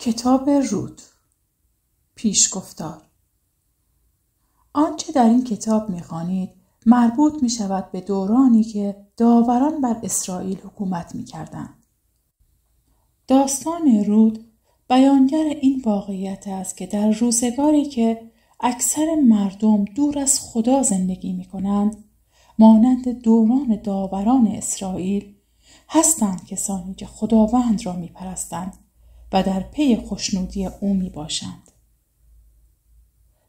کتاب رود پیشگفتار آنچه در این کتاب میخوانید مربوط می شود به دورانی که داوران بر اسرائیل حکومت می کردن. داستان رود بیانگر این واقعیت است که در روزگاری که اکثر مردم دور از خدا زندگی می کنند مانند دوران داوران اسرائیل هستند کسانی که خداوند را می پرستند و در پی خوشنودی او می باشند.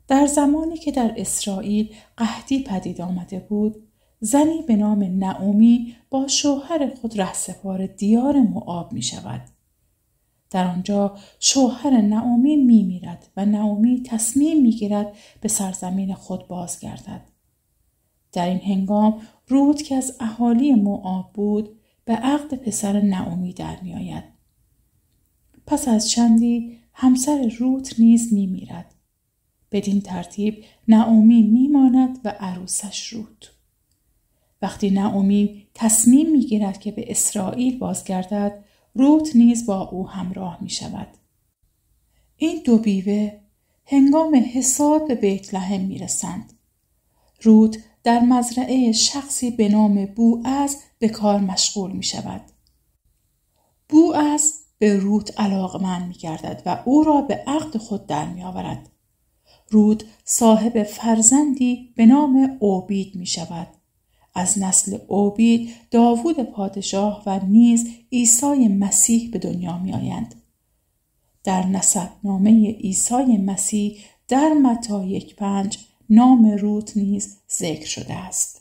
در زمانی که در اسرائیل قهدی پدید آمده بود، زنی به نام نعومی با شوهر خود رهسپار دیار معاب می شود. در آنجا شوهر نعومی می میرد و نعومی تصمیم می گیرد به سرزمین خود بازگردد. در این هنگام رود که از اهالی معاب بود به عقد پسر نعومی در می آید. پس از چندی همسر روت نیز میمیرد بدین ترتیب نعومی میماند و عروسش روت وقتی نعومی تصمیم میگیرد که به اسرائیل بازگردد روت نیز با او همراه می شود. این دو بیوه هنگام حساد به بیت لحم می رسند. روت در مزرعه شخصی به نام بو از به کار مشغول می شود. بو از به روت علاقمند می و او را به عقد خود در می آورد. رود صاحب فرزندی به نام اوبید می شود. از نسل اوبید داوود پادشاه و نیز عیسی مسیح به دنیا می آیند. در نسب نامه عیسی مسیح در متا یک پنج نام روت نیز ذکر شده است.